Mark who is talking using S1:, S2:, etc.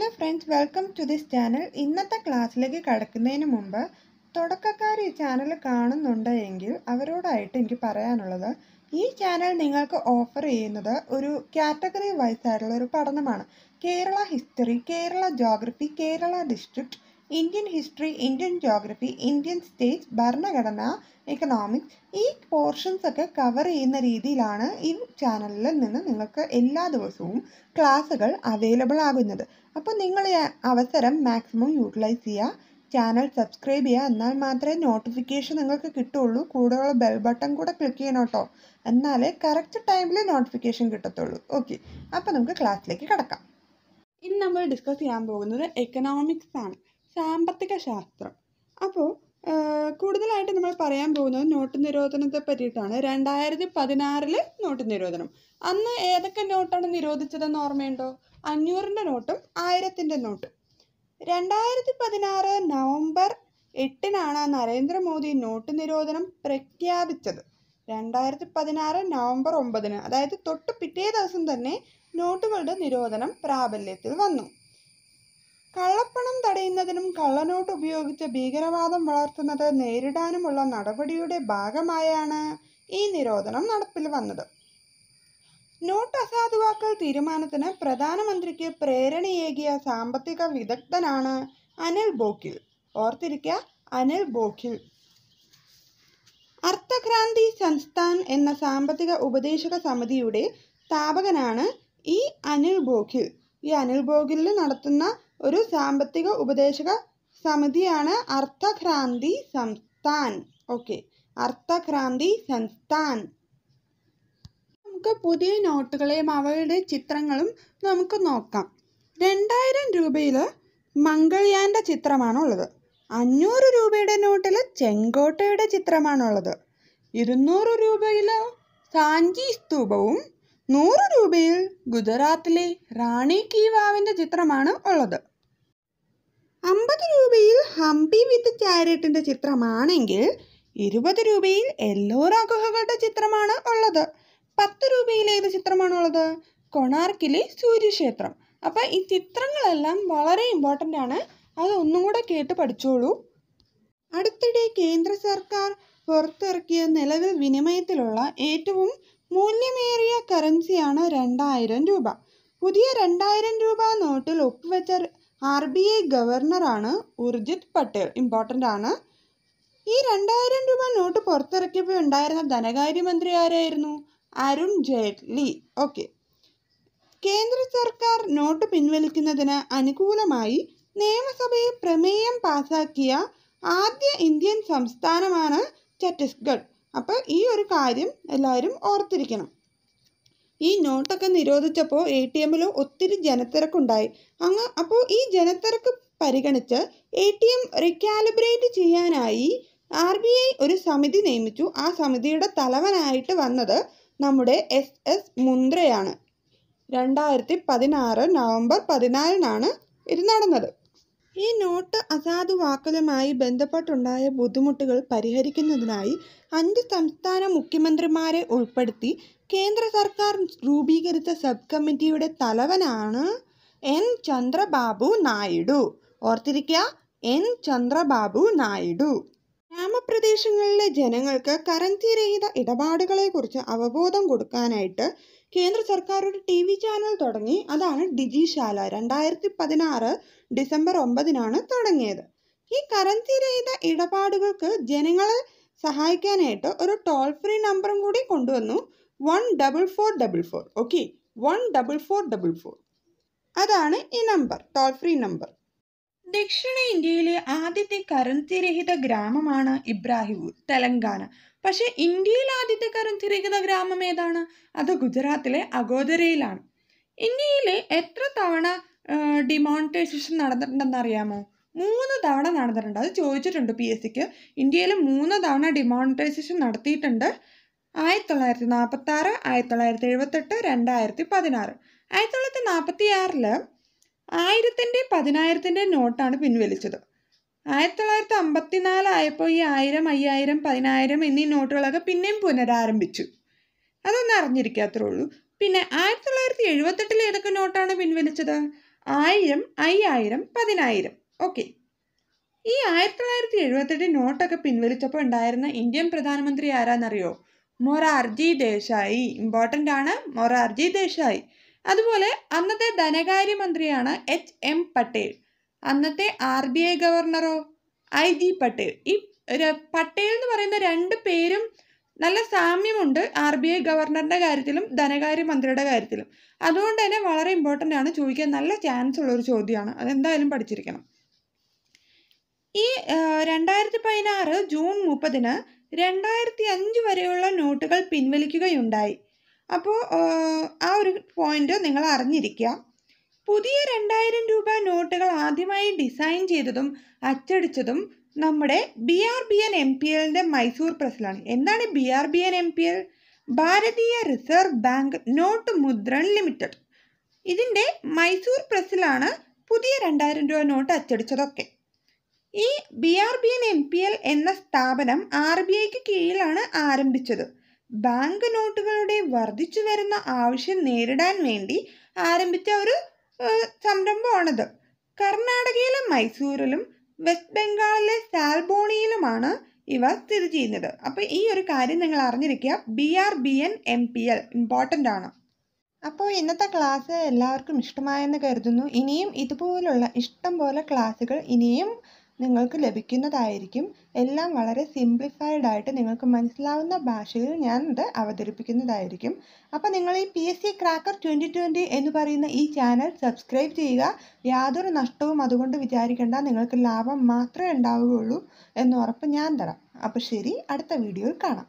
S1: hello friends welcome to this channel ഇന്നത്തെ ക്ലാസ്സിലേക്ക് കടക്കുന്നതിന് മുമ്പ് തുടക്കക്കാർ ഈ ചാനൽ കാണുന്നുണ്ട് എങ്കിൽ അവരോടായിട്ട് എനിക്ക് പറയാനുള്ളത് ഈ ചാനൽ നിങ്ങൾക്ക് ഓഫർ ചെയ്യുന്നത് ഒരു കാറ്റഗറി വൈസ് ആയിട്ടുള്ള ഒരു പഠനമാണ് Kerala history Kerala geography Kerala district Indian history Indian geography Indian state ഭരണഘടന എക്കണോമിക്സ് ഈ പോർഷൻസ് ഒക്കെ കവർ ചെയ്യുന്ന രീതിയിലാണ് ഈ ചാനലിൽ നിന്ന് നിങ്ങൾക്ക് എല്ലാ ദിവസവും ക്ലാസ്സുകൾ അവൈലബിൾ ആകുന്നത് അപ്പോൾ നിങ്ങൾ അവസരം മാക്സിമം യൂട്ടിലൈസ് ചെയ്യുക ചാനൽ സബ്സ്ക്രൈബ് ചെയ്യുക എന്നാൽ മാത്രമേ നോട്ടിഫിക്കേഷൻ നിങ്ങൾക്ക് കിട്ടുള്ളൂ കൂടെയുള്ള ബെൽ ബട്ടൺ കൂടെ ക്ലിക്ക് ചെയ്യണം കേട്ടോ എന്നാലേ കറക്റ്റ് ടൈമിൽ നോട്ടിഫിക്കേഷൻ കിട്ടത്തുള്ളൂ ഓക്കെ അപ്പോൾ നമുക്ക് ക്ലാസ്സിലേക്ക് കിടക്കാം ഇന്ന് നമ്മൾ ഡിസ്കസ് ചെയ്യാൻ പോകുന്നത് എക്കണോമിക്സ് ആണ് സാമ്പത്തിക ശാസ്ത്രം അപ്പോൾ കൂടുതലായിട്ട് നമ്മൾ പറയാൻ പോകുന്നത് നോട്ട് നിരോധനത്തെ പറ്റിയിട്ടാണ് രണ്ടായിരത്തി പതിനാറില് നോട്ട് നിരോധനം അന്ന് ഏതൊക്കെ നോട്ടാണ് നിരോധിച്ചതെന്ന് ഓർമ്മയുണ്ടോ അഞ്ഞൂറിൻ്റെ നോട്ടും ആയിരത്തിൻ്റെ നോട്ടും രണ്ടായിരത്തി പതിനാറ് നവംബർ എട്ടിനാണ് നരേന്ദ്രമോദി നോട്ട് നിരോധനം പ്രഖ്യാപിച്ചത് രണ്ടായിരത്തി പതിനാറ് നവംബർ ഒമ്പതിന് അതായത് തൊട്ട് പിറ്റേ ദിവസം തന്നെ നോട്ടുകളുടെ നിരോധനം പ്രാബല്യത്തിൽ വന്നു കള്ളപ്പണം തടയുന്നതിനും കള്ളനോട്ട് ഉപയോഗിച്ച് ഭീകരവാദം വളർത്തുന്നത് നേരിടാനുമുള്ള നടപടിയുടെ ഭാഗമായാണ് ഈ നിരോധനം നടപ്പിൽ വന്നത് നോട്ട് അസാധുവാക്കൽ തീരുമാനത്തിന് പ്രധാനമന്ത്രിക്ക് പ്രേരണയേകിയ സാമ്പത്തിക വിദഗ്ധനാണ് അനിൽ ബോഖിൽ ഓർത്തിരിക്കുക അനിൽ ബോഖിൽ അർത്ഥക്രാന്തി സംസ്ഥാൻ എന്ന സാമ്പത്തിക ഉപദേശക സമിതിയുടെ സ്ഥാപകനാണ് ഈ അനിൽ ബോഖിൽ ഈ അനിൽ ബോഖിലിൽ നടത്തുന്ന ഒരു സാമ്പത്തിക ഉപദേശക സമിതിയാണ് അർത്ഥക്രാന്തി സംസ്ഥാൻ ഓക്കെ അർത്ഥക്രാന്തി സംസ്ഥാൻ നമുക്ക് പുതിയ നോട്ടുകളെയും അവയുടെ ചിത്രങ്ങളും നമുക്ക് നോക്കാം രണ്ടായിരം രൂപയിൽ മംഗൾയാൻ്റെ ചിത്രമാണുള്ളത് അഞ്ഞൂറ് രൂപയുടെ നോട്ടിൽ ചെങ്കോട്ടയുടെ ചിത്രമാണുള്ളത് ഇരുന്നൂറ് രൂപയിൽ സാഞ്ചി സ്തൂപവും നൂറ് രൂപയിൽ ഗുജറാത്തിലെ റാണി കീവാവിൻ്റെ ചിത്രമാണ് ഉള്ളത് അമ്പത് രൂപയിൽ ഹംപി വിത്ത് ചാരിയറ്റിൻ്റെ ചിത്രമാണെങ്കിൽ ഇരുപത് രൂപയിൽ എല്ലോറ ഗുഹകളുടെ ചിത്രമാണ് ഉള്ളത് പത്ത് രൂപയിൽ ഏത് ചിത്രമാണുള്ളത് കൊണാർക്കിലെ സൂര്യക്ഷേത്രം അപ്പോൾ ഈ ചിത്രങ്ങളെല്ലാം വളരെ ഇമ്പോർട്ടൻ്റ് ആണ് അതൊന്നും കൂടെ കേട്ട് പഠിച്ചോളൂ അടുത്തിടെ കേന്ദ്ര സർക്കാർ പുറത്തിറക്കിയ നിലവിൽ വിനിമയത്തിലുള്ള ഏറ്റവും മൂല്യമേറിയ കറൻസിയാണ് രണ്ടായിരം രൂപ പുതിയ രണ്ടായിരം രൂപ നോട്ടിൽ ഒപ്പുവെച്ച ആർ ബി ഐ ഗവർണറാണ് ഉർജിത് പട്ടേൽ ഇമ്പോർട്ടൻ്റ് ആണ് ഈ രണ്ടായിരം രൂപ നോട്ട് പുറത്തിറക്കിയപ്പോൾ ഉണ്ടായിരുന്ന ധനകാര്യമന്ത്രി ആരായിരുന്നു അരുൺ ജെയ്റ്റ്ലി ഓക്കെ കേന്ദ്ര സർക്കാർ നോട്ട് പിൻവലിക്കുന്നതിന് അനുകൂലമായി നിയമസഭയിൽ പ്രമേയം പാസാക്കിയ ആദ്യ ഇന്ത്യൻ സംസ്ഥാനമാണ് ഛത്തീസ്ഗഡ് അപ്പോൾ ഈ ഒരു കാര്യം എല്ലാവരും ഓർത്തിരിക്കണം ഈ നോട്ടൊക്കെ നിരോധിച്ചപ്പോൾ എ ടി എമ്മിൽ ഒത്തിരി ജനത്തിരക്കുണ്ടായി അങ്ങ് അപ്പോൾ ഈ ജനത്തിരക്ക് പരിഗണിച്ച് എ ടി എം റിക്കാലിബ്രേറ്റ് ചെയ്യാനായി ആർ ബി ഐ ഒരു സമിതി നിയമിച്ചു ആ സമിതിയുടെ തലവനായിട്ട് വന്നത് നമ്മുടെ എസ് എസ് മുന്ദ്രയാണ് രണ്ടായിരത്തി പതിനാറ് നവംബർ പതിനാലിനാണ് ഇത് നടന്നത് ഈ നോട്ട് അസാധുവാക്കലുമായി ബന്ധപ്പെട്ടുണ്ടായ ബുദ്ധിമുട്ടുകൾ പരിഹരിക്കുന്നതിനായി അഞ്ച് സംസ്ഥാന മുഖ്യമന്ത്രിമാരെ ഉൾപ്പെടുത്തി കേന്ദ്ര സർക്കാർ രൂപീകരിച്ച സബ് കമ്മിറ്റിയുടെ തലവനാണ് എൻ ചന്ദ്രബാബു നായിഡു ഓർത്തിരിക്കുക എൻ ചന്ദ്രബാബു നായിഡു ഗ്രാമപ്രദേശങ്ങളിലെ ജനങ്ങൾക്ക് കറൻസി രഹിത ഇടപാടുകളെക്കുറിച്ച് അവബോധം കൊടുക്കാനായിട്ട് കേന്ദ്ര സർക്കാർ ഒരു ടി വി ചാനൽ തുടങ്ങി അതാണ് ഡിജിശാല രണ്ടായിരത്തി പതിനാറ് ഡിസംബർ ഒമ്പതിനാണ് തുടങ്ങിയത് ഈ കറൻസി രഹിത ഇടപാടുകൾക്ക് ജനങ്ങളെ സഹായിക്കാനായിട്ട് ഒരു ടോൾ ഫ്രീ നമ്പറും കൂടി കൊണ്ടുവന്നു one double four double four okay one double four double four അതാണ് ഈ നമ്പർ ടോൾ ഫ്രീ നമ്പർ ദക്ഷിണ ഇന്ത്യയിലെ ആദ്യത്തെ രഹിത ഗ്രാമമാണ് ഇബ്രാഹിമൂർ തെലങ്കാന പക്ഷെ ഇന്ത്യയിൽ ആദ്യത്തെ രഹിത ഗ്രാമം ഏതാണ് അത് ഗുജറാത്തിലെ അഗോദരയിലാണ് ഇന്ത്യയിൽ എത്ര തവണ ഡിമോണിറ്റൈസേഷൻ നടന്നിട്ടുണ്ടെന്ന് അറിയാമോ മൂന്ന് തവണ നടന്നിട്ടുണ്ട് അത് ചോദിച്ചിട്ടുണ്ട് പി എസ് സിക്ക് ഇന്ത്യയിൽ മൂന്ന് തവണ ഡിമോണിറ്റൈസേഷൻ നടത്തിയിട്ടുണ്ട് ആയിരത്തി തൊള്ളായിരത്തി നാൽപ്പത്തി ആറ് ആയിരത്തി തൊള്ളായിരത്തി എഴുപത്തെട്ട് രണ്ടായിരത്തി പതിനാറ് ആയിരത്തി തൊള്ളായിരത്തി നാൽപ്പത്തി ആറിൽ ആയിരത്തിൻ്റെ പതിനായിരത്തിൻ്റെ നോട്ടാണ് പിൻവലിച്ചത് ആയിരത്തി തൊള്ളായിരത്തി അമ്പത്തിനാലായപ്പോൾ ഈ ആയിരം അയ്യായിരം പതിനായിരം എന്നീ നോട്ടുകളൊക്കെ പിന്നെയും പുനരാരംഭിച്ചു അതൊന്നും അറിഞ്ഞിരിക്കാത്തേ ഉള്ളൂ പിന്നെ ആയിരത്തി തൊള്ളായിരത്തി എഴുപത്തെട്ടിൽ ഏതൊക്കെ നോട്ടാണ് പിൻവലിച്ചത് ആയിരം അയ്യായിരം പതിനായിരം ഓക്കെ ഈ ആയിരത്തി തൊള്ളായിരത്തി എഴുപത്തെട്ട് നോട്ടൊക്കെ പിൻവലിച്ചപ്പോൾ ഉണ്ടായിരുന്ന ഇന്ത്യൻ പ്രധാനമന്ത്രി ആരാന്നറിയോ മൊറാർജി ദേശായി ഇമ്പോർട്ടൻ്റ് ആണ് മൊറാർജി ദേശായി അതുപോലെ അന്നത്തെ ധനകാര്യമന്ത്രിയാണ് എച്ച് എം പട്ടേൽ അന്നത്തെ ആർ ബി ഐ ഗവർണറോ ഐ ജി പട്ടേൽ ഈ പട്ടേൽ എന്ന് പറയുന്ന രണ്ട് പേരും നല്ല സാമ്യമുണ്ട് ആർ ബി ഐ ഗവർണറിൻ്റെ കാര്യത്തിലും ധനകാര്യമന്ത്രിയുടെ കാര്യത്തിലും അതുകൊണ്ട് തന്നെ വളരെ ഇമ്പോർട്ടൻ്റ് ആണ് ചോദിക്കാൻ നല്ല ചാൻസ് ഉള്ളൊരു ചോദ്യമാണ് അതെന്തായാലും പഠിച്ചിരിക്കണം ഈ രണ്ടായിരത്തി പതിനാറ് ജൂൺ മുപ്പതിന് രണ്ടായിരത്തി അഞ്ച് വരെയുള്ള നോട്ടുകൾ പിൻവലിക്കുകയുണ്ടായി അപ്പോൾ ആ ഒരു പോയിന്റ് നിങ്ങൾ അറിഞ്ഞിരിക്കുക പുതിയ രണ്ടായിരം രൂപ നോട്ടുകൾ ആദ്യമായി ഡിസൈൻ ചെയ്തതും അച്ചടിച്ചതും നമ്മുടെ B R B N M P എല്ലിൻ്റെ മൈസൂർ പ്രസിലാണ് എന്താണ് B R B N M P L Bharatiya reserve bank note Mudran limited ഇതിൻ്റെ മൈസൂർ പ്രസിലാണ് പുതിയ രണ്ടായിരം രൂപ നോട്ട് അച്ചടിച്ചതൊക്കെ ഈ B R B N M P L എന്ന സ്ഥാപനം ആർ ബി ഐക്ക് കീഴിലാണ് ആരംഭിച്ചത് ബാങ്ക് നോട്ടുകളുടെ വർദ്ധിച്ചു വരുന്ന ആവശ്യം നേരിടാൻ വേണ്ടി ആരംഭിച്ച ഒരു സംരംഭമാണത് കർണാടകയിലെ മൈസൂരിലും വെസ്റ്റ് ബംഗാളിലെ സാൽബോണിയിലുമാണ് ഇവ സ്ഥിതി ചെയ്യുന്നത് അപ്പോൾ ഈ ഒരു കാര്യം നിങ്ങൾ അറിഞ്ഞിരിക്കുക B R B N M P L important ആണ് അപ്പോൾ ഇന്നത്തെ ക്ലാസ് എല്ലാവർക്കും ഇഷ്ടമായെന്ന് കരുതുന്നു ഇനിയും ഇതുപോലുള്ള ഇഷ്ടം പോലെ ക്ലാസ്സുകൾ ഇനിയും നിങ്ങൾക്ക് ലഭിക്കുന്നതായിരിക്കും എല്ലാം വളരെ സിംപ്ലിഫൈഡ് ആയിട്ട് നിങ്ങൾക്ക് മനസ്സിലാവുന്ന ഭാഷയിൽ ഞാൻ ഇത് അവതരിപ്പിക്കുന്നതായിരിക്കും അപ്പോൾ നിങ്ങൾ ഈ P S C cracker twenty twenty എന്ന് പറയുന്ന ഈ ചാനൽ സബ്സ്ക്രൈബ് ചെയ്യുക യാതൊരു നഷ്ടവും അതുകൊണ്ട് വിചാരിക്കേണ്ട നിങ്ങൾക്ക് ലാഭം മാത്രമേ ഉണ്ടാവുകയുള്ളൂ എന്ന് ഉറപ്പ് ഞാൻ തരാം അപ്പോൾ ശരി അടുത്ത വീഡിയോയിൽ കാണാം